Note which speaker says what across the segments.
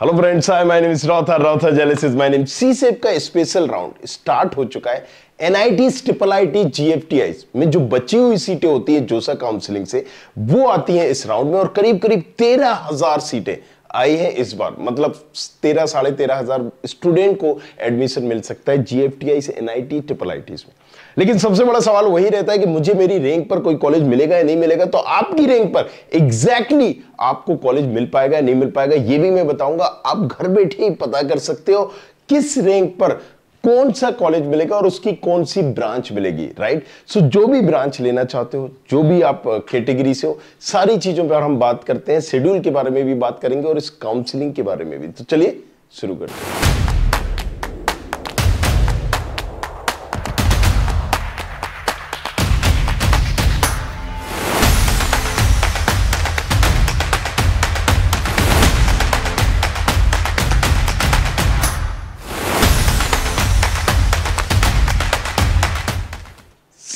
Speaker 1: Hello friends I my name is रौथा जेलिस is my name CSAB का special round start हो चुका है NIT triple I T GFTI में जो बची हुई सीटें होती है जोसा काउंसिलिंग से वो आती हैं इस राउंड में और करीब करीब तेरह हजार सीटें आई है इस बार मतलब तेरह साढ़े तेरह हजार स्टूडेंट को एडमिशन मिल सकता है जीएफटीआई से एनआईटी ट्रिपल आई में लेकिन सबसे बड़ा सवाल वही रहता है कि मुझे मेरी रैंक पर कोई कॉलेज मिलेगा या नहीं मिलेगा तो आपकी रैंक पर एग्जैक्टली exactly आपको कॉलेज मिल पाएगा या नहीं मिल पाएगा यह भी मैं बताऊंगा आप घर बैठे ही पता कर सकते हो किस रैंक पर कौन सा कॉलेज मिलेगा और उसकी कौन सी ब्रांच मिलेगी राइट सो जो भी ब्रांच लेना चाहते हो जो भी आप कैटेगरी uh, से हो सारी चीज़ों पर हम बात करते हैं शेड्यूल के बारे में भी बात करेंगे और इस काउंसिलिंग के बारे में भी तो चलिए शुरू करते हैं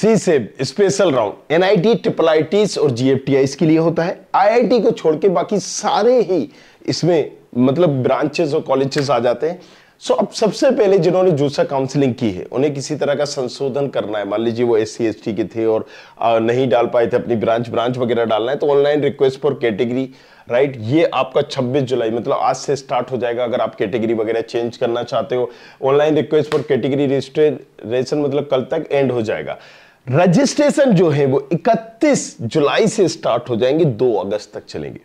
Speaker 1: CSAB special round NIT triple ITs और जीएफटीआईस के लिए होता है आईआईटी को छोड़ के बाकी सारे ही इसमें मतलब ब्रांचेस और कॉलेजेस आ जाते हैं सो so, अब सबसे पहले जिन्होंने जूसा काउंसलिंग की है उन्हें किसी तरह का संशोधन करना है मान लीजिए वो एस सी के थे और आ, नहीं डाल पाए थे अपनी ब्रांच ब्रांच वगैरह डालना है तो online request for category right ये आपका 26 जुलाई मतलब आज से स्टार्ट हो जाएगा अगर आप कैटेगरी वगैरह चेंज करना चाहते हो online request for category registration मतलब कल तक एंड हो जाएगा रजिस्ट्रेशन जो है वो 31 जुलाई से स्टार्ट हो जाएंगे 2 अगस्त तक चलेंगे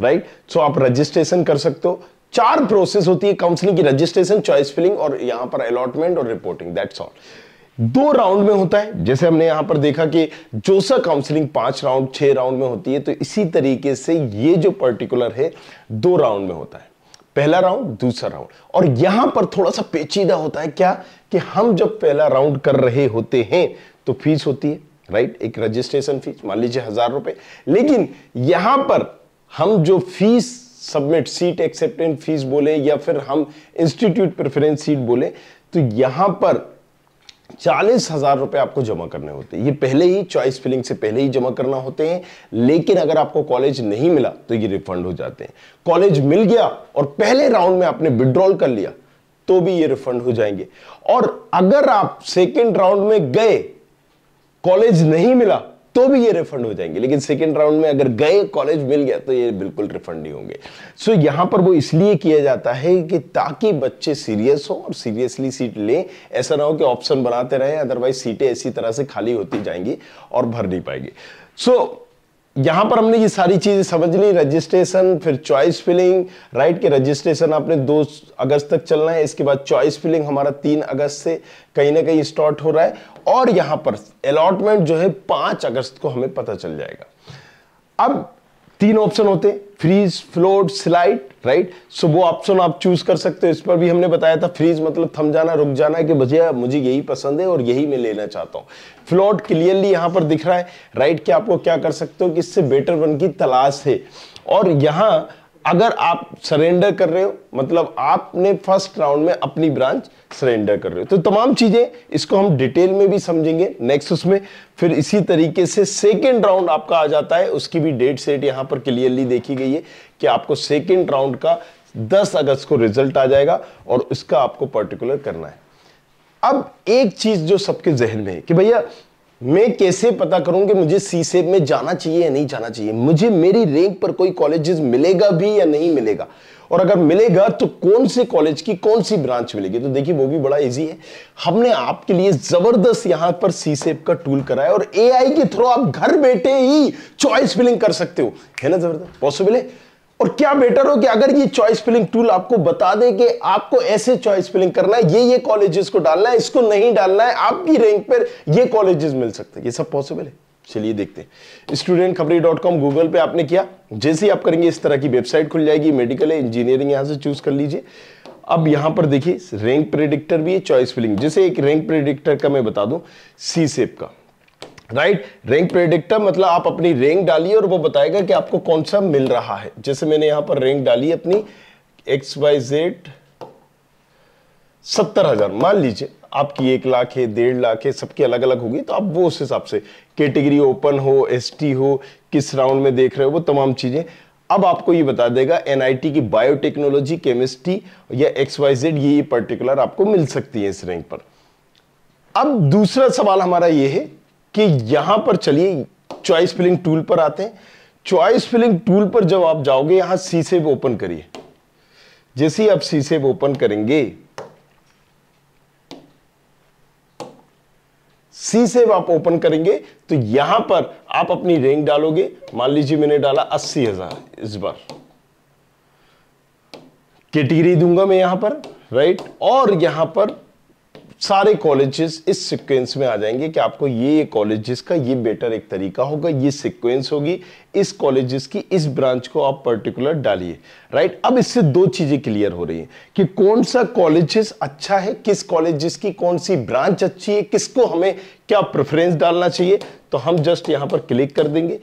Speaker 1: राइट सो so, आप रजिस्ट्रेशन कर सकते हो चार प्रोसेस होती है काउंसलिंग की रजिस्ट्रेशन चॉइस फिलिंग और यहां पर अलॉटमेंट और रिपोर्टिंग दैट्स ऑल दो राउंड में होता है जैसे हमने यहां पर देखा कि जोसा काउंसलिंग पांच राउंड छह राउंड में होती है तो इसी तरीके से ये जो पर्टिकुलर है दो राउंड में होता है पहला राउंड दूसरा राउंड और यहां पर थोड़ा सा पेचीदा होता है क्या कि हम जब पहला राउंड कर रहे होते हैं तो फीस होती है राइट एक रजिस्ट्रेशन फीस मान लीजिए हजार रुपए लेकिन यहां पर हम जो fees submit seat acceptance fees बोले या फिर हम इंस्टीट्यूट प्रेफरेंस सीट बोले तो यहां पर चालीस हजार रुपए आपको जमा करने होते हैं ये पहले ही चॉइस फिलिंग से पहले ही जमा करना होते हैं लेकिन अगर आपको कॉलेज नहीं मिला तो ये रिफंड हो जाते हैं कॉलेज मिल गया और पहले राउंड में आपने विड्रॉल कर लिया तो भी ये रिफंड हो जाएंगे और अगर आप सेकेंड राउंड में गए कॉलेज नहीं मिला तो भी ये रिफंड हो जाएंगे लेकिन सेकेंड राउंड में अगर गए कॉलेज मिल गया तो ये बिल्कुल रिफंड नहीं होंगे सो so, यहां पर वो इसलिए किया जाता है कि ताकि बच्चे सीरियस हो और सीरियसली सीट ले ऐसा ना हो कि ऑप्शन बनाते रहे अदरवाइज सीटें इसी तरह से खाली होती जाएंगी और भर नहीं पाएगी सो so, यहां पर हमने ये सारी चीज़ें समझ ली रजिस्ट्रेशन फिर चॉइस फिलिंग राइट के रजिस्ट्रेशन आपने दो अगस्त तक चलना है इसके बाद चॉइस फिलिंग हमारा तीन अगस्त से कहीं ना कहीं स्टार्ट हो रहा है और यहां पर अलॉटमेंट जो है पांच अगस्त को हमें पता चल जाएगा अब तीन ऑप्शन होते हैं freeze float slide right so वो ऑप्शन आप चूज कर सकते हो इस पर भी हमने बताया था फ्रीज मतलब थम जाना रुक जाना कि भैया मुझे यही पसंद है और यही मैं लेना चाहता हूँ फ्लोट क्लियरली यहाँ पर दिख रहा है राइट right? कि आपको क्या कर सकते हो कि इससे बेटर वन की तलाश है और यहाँ अगर आप सरेंडर कर रहे हो मतलब आपने फर्स्ट राउंड में अपनी ब्रांच सरेंडर कर रहे हो तो तमाम चीज़ें इसको हम डिटेल में भी समझेंगे नेक्स्ट उसमें फिर इसी तरीके से सेकेंड राउंड आपका आ जाता है उसकी भी डेट सेट यहां पर क्लियरली देखी गई है कि आपको सेकेंड राउंड का दस अगस्त को रिजल्ट आ जाएगा और उसका आपको पर्टिकुलर करना है अब एक चीज़ जो सबके जहन में है कि भैया मैं कैसे पता करूं कि मुझे सी सेप में जाना चाहिए या नहीं जाना चाहिए मुझे मेरी रैंक पर कोई कॉलेजेस मिलेगा भी या नहीं मिलेगा और अगर मिलेगा तो कौन से कॉलेज की कौन सी ब्रांच मिलेगी तो देखिए वो भी बड़ा इजी है हमने आपके लिए जबरदस्त यहां पर सी सेप का टूल कराया और एआई के थ्रू आप घर बैठे ही चॉइस फिलिंग कर सकते हो है ना जबरदस्त पॉसिबल है और क्या बेटर हो कि अगर ये चॉइस फिलिंग टूल आपको बता दे कि आपको ऐसे चॉइस फिलिंग करना है ये ये कॉलेजेस को डालना है इसको नहीं डालना है आपकी रैंक पर ये कॉलेजेस मिल सकते हैं ये सब पॉसिबल है चलिए देखते हैं स्टूडेंट खबरी डॉट कॉम गूगल पर आपने किया जैसे ही आप करेंगे इस तरह की वेबसाइट खुल जाएगी मेडिकल है इंजीनियरिंग यहां से चूज कर लीजिए अब यहां पर देखिए रैंक प्रेडिक्टर भी है चॉइस फिलिंग जैसे एक रैंक प्रेडिक्टर का मैं बता दूं सी सेप e का राइट रैंक प्रेडिक्टर मतलब आप अपनी रैंक डालिए और वो बताएगा कि आपको कौन सा मिल रहा है जैसे मैंने यहां पर रैंक डाली अपनी एक्स वाई जेड सत्तर हजार मान लीजिए आपकी एक लाख है डेढ़ लाख है सबकी अलग अलग होगी तो आप वो उस हिसाब से कैटेगरी ओपन हो एसटी हो किस राउंड में देख रहे हो वो तमाम चीज़ें अब आपको ये बता देगा एनआईटी की बायोटेक्नोलॉजी केमिस्ट्री या एक्स वाई जेड ये पर्टिकुलर आपको मिल सकती है इस रैंक पर अब दूसरा सवाल हमारा ये है कि यहां पर चलिए चॉइस फिलिंग टूल पर आते हैं चॉइस फिलिंग टूल पर जब आप जाओगे यहां सी सेब ओपन करिए जैसे ही आप सी सेव ओपन करेंगे सी सेब आप ओपन करेंगे तो यहां पर आप अपनी रैंक डालोगे मान लीजिए मैंने डाला अस्सी हजार इस बार कैटेगरी दूंगा मैं यहां पर राइट और यहां पर सारे कॉलेजेस इस सिक्वेंस में आ जाएंगे कि आपको ये कॉलेजेस का ये बेटर एक तरीका होगा ये सिक्वेंस होगी इस कॉलेजेस की इस ब्रांच को आप पर्टिकुलर डालिए राइट अब इससे दो चीजें क्लियर हो रही हैं कि कौन सा कॉलेजेस अच्छा है किस कॉलेजेस की कौन सी ब्रांच अच्छी है किसको हमें क्या प्रेफरेंस डालना चाहिए तो हम जस्ट यहां पर क्लिक कर देंगे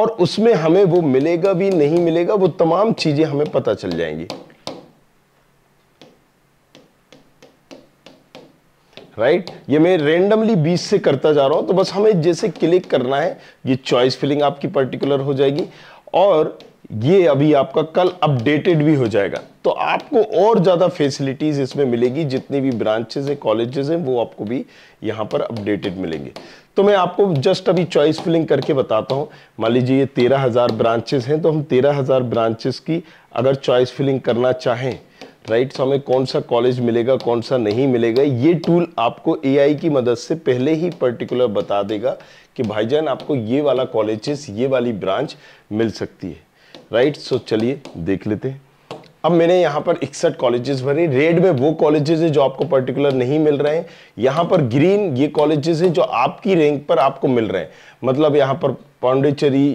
Speaker 1: और उसमें हमें वो मिलेगा भी नहीं मिलेगा वो तमाम चीजें हमें पता चल जाएंगी राइट right? ये मैं रेंडमली बीस से करता जा रहा हूं तो बस हमें जैसे क्लिक करना है ये चॉइस फिलिंग आपकी पर्टिकुलर हो जाएगी और ये अभी आपका कल अपडेटेड भी हो जाएगा तो आपको और ज़्यादा फैसिलिटीज़ इसमें मिलेगी जितनी भी ब्रांचेज हैं कॉलेजेस हैं वो आपको भी यहाँ पर अपडेटेड मिलेंगे तो मैं आपको जस्ट अभी चॉइस फिलिंग करके बताता हूँ मान लीजिए ये तेरह हज़ार ब्रांचेस हैं तो हम तेरह हज़ार ब्रांचेस की अगर चॉइस फिलिंग करना चाहें राइट समय तो हमें कौन सा कॉलेज मिलेगा कौन सा नहीं मिलेगा ये टूल आपको एआई की मदद से पहले ही पर्टिकुलर बता देगा कि भाईजान आपको ये वाला कॉलेजेस ये वाली ब्रांच मिल सकती है राइट सो चलिए देख लेते हैं अब मैंने यहाँ पर इकसठ कॉलेजेस भरे रेड में वो कॉलेजेस है जो आपको पर्टिकुलर नहीं मिल रहे हैं यहाँ पर ग्रीन ये कॉलेजेस है जो आपकी रैंक पर आपको मिल रहे हैं मतलब यहाँ पर Pondicherry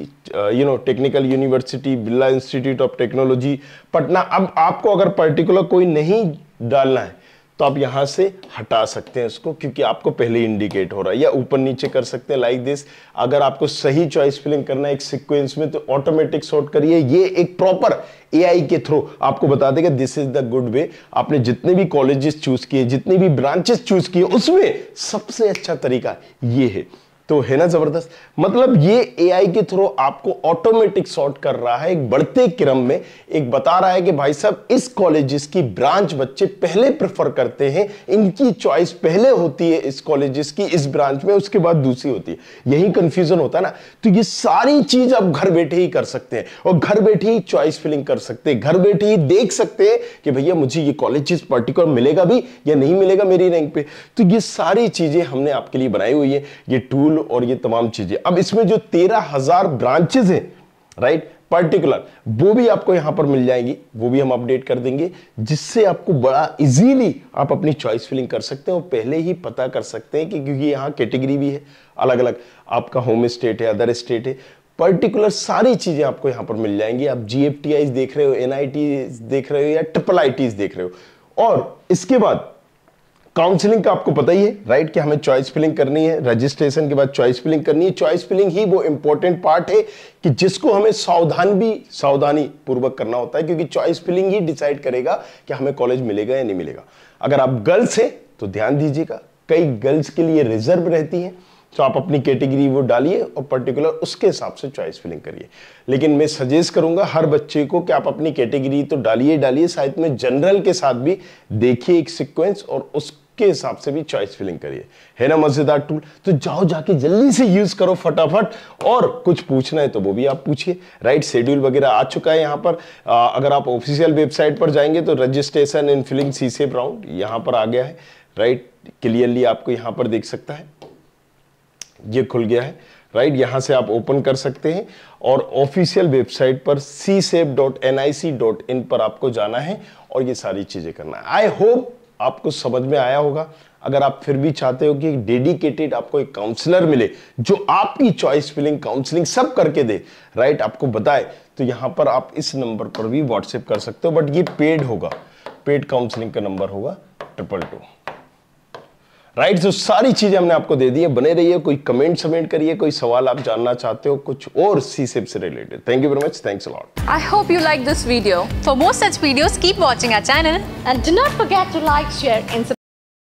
Speaker 1: you know technical university Birla institute of technology Patna अब आपको अगर पर्टिकुलर कोई नहीं डालना है तो आप यहां से हटा सकते हैं उसको क्योंकि आपको पहले इंडिकेट हो रहा है या ऊपर नीचे कर सकते हैं लाइक दिस अगर आपको सही चॉइस फिलिंग करना है एक सिक्वेंस में तो ऑटोमेटिक सॉर्ट करिए ये एक प्रॉपर एआई के थ्रू आपको बता देगा this is the good way आपने जितने भी कॉलेजेस चूज किए जितने भी ब्रांचेस चूज किए उसमें सबसे अच्छा तरीका ये है तो है ना जबरदस्त मतलब ये एआई के थ्रू आपको ऑटोमेटिक सॉर्ट कर रहा है एक बढ़ते क्रम में एक बता रहा है कि भाई साहब इस कॉलेजेस की ब्रांच बच्चे पहले प्रेफर करते हैं इनकी चॉइस पहले होती है इस कॉलेजेस की इस ब्रांच में उसके बाद दूसरी होती है यही कंफ्यूजन होता है ना तो ये सारी चीज आप घर बैठे ही कर सकते हैं और घर बैठे ही चॉइस फिलिंग कर सकते हैं घर बैठे ही देख सकते हैं कि भैया मुझे ये कॉलेजेस पर्टिकुलर मिलेगा भी या नहीं मिलेगा मेरी रैंक पे तो ये सारी चीजें हमने आपके लिए बनाई हुई है ये टूल और ये तमाम चीजें अब इसमें जो तेरह हजार ब्रांचेज हैं राइट पर्टिकुलर वो भी आपको यहां पर मिल जाएंगी वो भी हम अपडेट कर देंगे जिससे आपको बड़ा इजीली आप अपनी चॉइस फिलिंग कर सकते हैं और पहले ही पता कर सकते हैं कि क्योंकि यहां कैटेगरी भी है अलग अलग आपका होम स्टेट है अदर स्टेट है पर्टिकुलर सारी चीजें आपको यहां पर मिल जाएंगी आप जीएफटीआई देख रहे हो एनआईटी देख रहे हो या ट्रिपल आई देख रहे हो और इसके बाद काउंसलिंग का आपको पता ही है राइट कि हमें चॉइस फिलिंग करनी है रजिस्ट्रेशन के बाद चॉइस फिलिंग करनी है चॉइस फिलिंग ही वो इंपॉर्टेंट पार्ट है कि जिसको हमें सावधान भी सावधानी पूर्वक करना होता है क्योंकि चॉइस फिलिंग ही डिसाइड करेगा कि हमें कॉलेज मिलेगा या नहीं मिलेगा अगर आप गर्ल्स हैं तो ध्यान दीजिएगा कई गर्ल्स के लिए रिजर्व रहती है तो आप अपनी कैटेगरी वो डालिए और पर्टिकुलर उसके हिसाब से चॉइस फिलिंग करिए लेकिन मैं सजेस्ट करूंगा हर बच्चे को कि आप अपनी कैटेगरी तो डालिए डालिए साथ में जनरल के साथ भी देखिए एक सीक्वेंस और उस के हिसाब से भी चॉइस फिलिंग करिए है ना मजेदार टूल तो जाओ जाके जल्दी से यूज करो फटाफट और कुछ पूछना है तो वो भी आप पूछिए राइट शेड्यूल वगैरह आ चुका है यहाँ पर आ, अगर आप ऑफिशियल वेबसाइट पर जाएंगे तो registration in filling C round यहाँ पर आ गया है राइट क्लियरली आपको यहाँ पर देख सकता है ये खुल गया है राइट right, से आप ओपन कर सकते हैं और ऑफिशियल वेबसाइट पर CSAB dot N I C dot in पर आपको जाना है और ये सारी चीज़ें करना है आई होप आपको समझ में आया होगा अगर आप फिर भी चाहते हो कि डेडिकेटेड आपको एक काउंसलर मिले जो आपकी चॉइस फिलिंग काउंसलिंग सब करके दे राइट आपको बताए तो यहां पर आप इस नंबर पर भी व्हाट्सएप कर सकते हो बट ये पेड होगा पेड काउंसलिंग का नंबर होगा ट्रिपल टू राइट right, सारी चीज़ें हमने आपको दे दी है बने रहिए कोई कमेंट सबमिट करिए कोई सवाल आप जानना चाहते हो कुछ और सी सेप से related thank you very much thanks lot I hope you like this video for more such videos keep watching our channel and do not forget to like share and